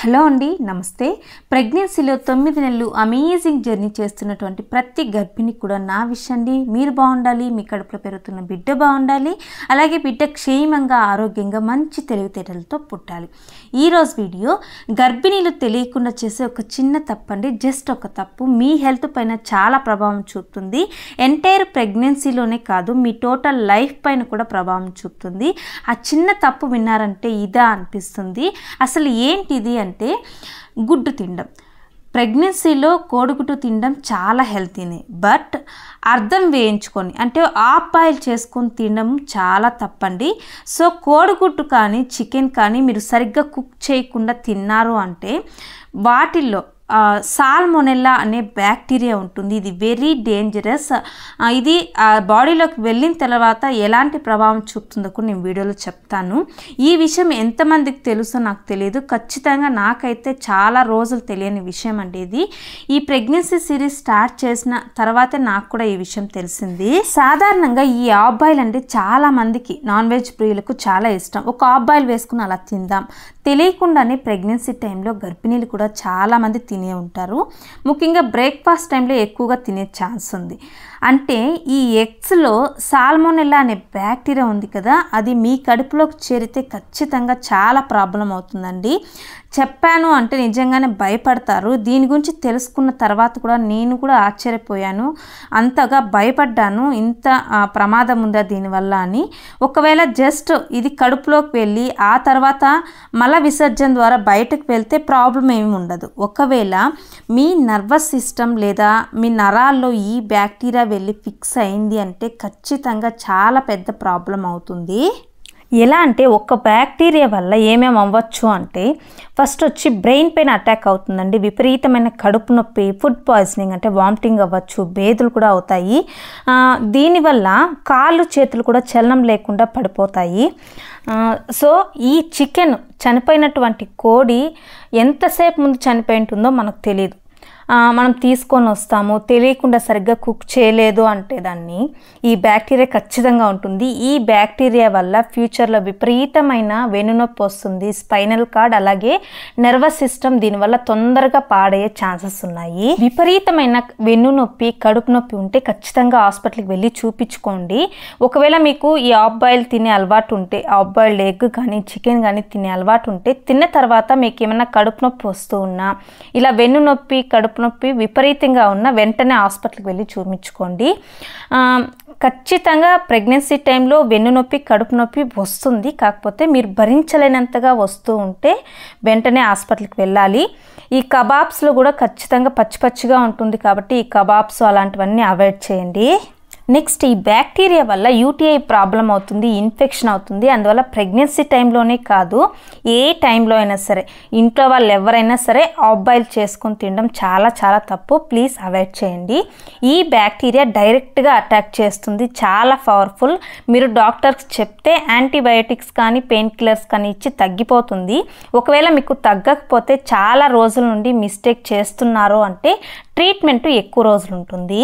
hello అండి నమస్తే ప్రెగ్నెన్సీలో తొమ్మిది నెలలు అమేజింగ్ జర్నీ చేస్తున్నటువంటి ప్రతి గర్భిణికి కూడా నా విష్ అండి మీరు బాగుండాలి మీ కడుపులో పెరుగుతున్న బిడ్డ బాగుండాలి అలాగే బిడ్డ క్షేమంగా ఆరోగ్యంగా మంచి తెలివితేటలతో పుట్టాలి ఈరోజు వీడియో గర్భిణీలు తెలియకుండా చేసే ఒక చిన్న అండి జస్ట్ ఒక తప్పు మీ హెల్త్ పైన చాలా ప్రభావం చూపుతుంది ఎంటైర్ ప్రెగ్నెన్సీలోనే కాదు మీ టోటల్ లైఫ్ పైన కూడా ప్రభావం చూపుతుంది ఆ చిన్న తప్పు విన్నారంటే ఇదా అనిపిస్తుంది అసలు ఏంటిది అంటే గుడ్డు తినడం ప్రెగ్నెన్సీలో కోడిగుడ్డు తినడం చాలా హెల్తీని బట్ అర్థం వేయించుకొని అంటే ఆఫ్ బాయిల్ చేసుకొని తినడం చాలా తప్పండి సో కోడిగుడ్డు కానీ చికెన్ కానీ మీరు సరిగ్గా కుక్ చేయకుండా తిన్నారు అంటే వాటిల్లో సాల్మొనెల్లా అనే బ్యాక్టీరియా ఉంటుంది ఇది వెరీ డేంజరస్ ఇది బాడీలోకి వెళ్ళిన తర్వాత ఎలాంటి ప్రభావం చూపుతుందో కూడా నేను వీడియోలో చెప్తాను ఈ విషయం ఎంతమందికి తెలుసో నాకు తెలియదు ఖచ్చితంగా నాకైతే చాలా రోజులు తెలియని విషయం అండి ఇది ఈ ప్రెగ్నెన్సీ సిరీస్ స్టార్ట్ చేసిన తర్వాతే నాకు కూడా ఈ విషయం తెలిసింది సాధారణంగా ఈ ఆబ్బాయిలు అంటే చాలా మందికి నాన్ వెజ్ ప్రియులకు చాలా ఇష్టం ఒక ఆబ్బాయిలు వేసుకుని అలా తిందాం తెలియకుండానే ప్రెగ్నెన్సీ టైంలో గర్భిణీలు కూడా చాలామంది తిని తినే ఉంటారు ముఖ్యంగా బ్రేక్ఫాస్ట్ టైంలో ఎక్కువగా తినే ఛాన్స్ ఉంది అంటే ఈ ఎగ్స్లో సాల్మోనెల్లా అనే బ్యాక్టీరియా ఉంది కదా అది మీ కడుపులోకి చేరితే ఖచ్చితంగా చాలా ప్రాబ్లం అవుతుందండి చెప్పాను అంటే నిజంగానే భయపడతారు దీని గురించి తెలుసుకున్న తర్వాత కూడా నేను కూడా ఆశ్చర్యపోయాను అంతగా భయపడ్డాను ఇంత ప్రమాదం ఉందా దీనివల్ల అని ఒకవేళ జస్ట్ ఇది కడుపులోకి వెళ్ళి ఆ తర్వాత మల విసర్జన ద్వారా బయటకు వెళ్తే ప్రాబ్లం ఏమి ఉండదు ఒకవేళ ఒకవేళ మీ నర్వస్ సిస్టమ్ లేదా మీ నరాల్లో ఈ బ్యాక్టీరియా వెళ్ళి ఫిక్స్ అయింది అంటే ఖచ్చితంగా చాలా పెద్ద ప్రాబ్లం అవుతుంది ఎలా అంటే ఒక్క బ్యాక్టీరియా వల్ల ఏమేమి అవ్వచ్చు అంటే ఫస్ట్ వచ్చి బ్రెయిన్ పైన అటాక్ అవుతుందండి విపరీతమైన కడుపు నొప్పి ఫుడ్ పాయిజనింగ్ అంటే వామిటింగ్ అవ్వచ్చు బేదులు కూడా అవుతాయి దీనివల్ల కాళ్ళు చేతులు కూడా చలనం లేకుండా పడిపోతాయి సో ఈ చికెన్ చనిపోయినటువంటి కోడి ఎంతసేపు ముందు చనిపోయి ఉంటుందో మనకు తెలియదు మనం తీసుకొని వస్తాము తెలియకుండా సరిగ్గా కుక్ చేయలేదు అంటే దాన్ని ఈ బ్యాక్టీరియా ఖచ్చితంగా ఉంటుంది ఈ బ్యాక్టీరియా వల్ల ఫ్యూచర్లో విపరీతమైన వెనునొప్పి వస్తుంది స్పైనల్ కార్డ్ అలాగే నర్వస్ సిస్టమ్ దీనివల్ల తొందరగా పాడయ్యే ఛాన్సెస్ ఉన్నాయి విపరీతమైన వెన్నునొప్పి కడుపు నొప్పి ఉంటే ఖచ్చితంగా హాస్పిటల్కి వెళ్ళి చూపించుకోండి ఒకవేళ మీకు ఈ ఆఫ్ బాయిల్ తినే అలవాటు ఉంటే ఆఫ్ బాయిల్డ్ ఎగ్ కానీ చికెన్ కానీ తినే అలవాటు ఉంటే తిన్న తర్వాత మీకు ఏమైనా కడుపు నొప్పి వస్తూ ఉన్నా ఇలా వెన్ను నొప్పి కడుపు కడుపు నొప్పి విపరీతంగా ఉన్న వెంటనే హాస్పిటల్కి వెళ్ళి చూపించుకోండి ఖచ్చితంగా ప్రెగ్నెన్సీ టైంలో వెన్నునొప్పి కడుపు నొప్పి వస్తుంది కాకపోతే మీరు భరించలేనంతగా వస్తూ ఉంటే వెంటనే హాస్పిటల్కి వెళ్ళాలి ఈ కబాబ్స్లో కూడా ఖచ్చితంగా పచ్చి పచ్చిగా ఉంటుంది కాబట్టి ఈ కబాబ్స్ అలాంటివన్నీ అవాయిడ్ చేయండి నెక్స్ట్ ఈ బ్యాక్టీరియా వల్ల యూటీఐ ప్రాబ్లం అవుతుంది ఇన్ఫెక్షన్ అవుతుంది అందువల్ల ప్రెగ్నెన్సీ టైంలోనే కాదు ఏ టైంలో అయినా సరే ఇంట్లో వాళ్ళు ఎవరైనా సరే ఆబ్బాయిల్ చేసుకుని తినడం చాలా చాలా తప్పు ప్లీజ్ అవాయిడ్ చేయండి ఈ బ్యాక్టీరియా డైరెక్ట్గా అటాక్ చేస్తుంది చాలా పవర్ఫుల్ మీరు డాక్టర్స్ చెప్తే యాంటీబయాటిక్స్ కానీ పెయిన్ కిల్లర్స్ కానీ ఇచ్చి తగ్గిపోతుంది ఒకవేళ మీకు తగ్గకపోతే చాలా రోజుల నుండి మిస్టేక్ చేస్తున్నారు అంటే ట్రీట్మెంట్ ఎక్కువ రోజులు ఉంటుంది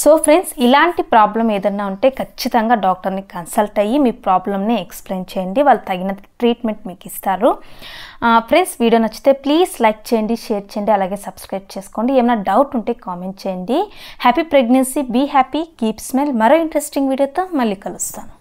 సో ఫ్రెండ్స్ ఇలాంటి ప్రాబ్లం ఏదన్నా ఉంటే ఖచ్చితంగా డాక్టర్ని కన్సల్ట్ అయ్యి మీ ప్రాబ్లమ్ని ఎక్స్ప్లెయిన్ చేయండి వాళ్ళు తగిన ట్రీట్మెంట్ మీకు ఇస్తారు ఫ్రెండ్స్ వీడియో నచ్చితే ప్లీజ్ లైక్ చేయండి షేర్ చేయండి అలాగే సబ్స్క్రైబ్ చేసుకోండి ఏమైనా డౌట్ ఉంటే కామెంట్ చేయండి happy pregnancy be happy keep smile మరో ఇంట్రెస్టింగ్ వీడియోతో మళ్ళీ కలుస్తాను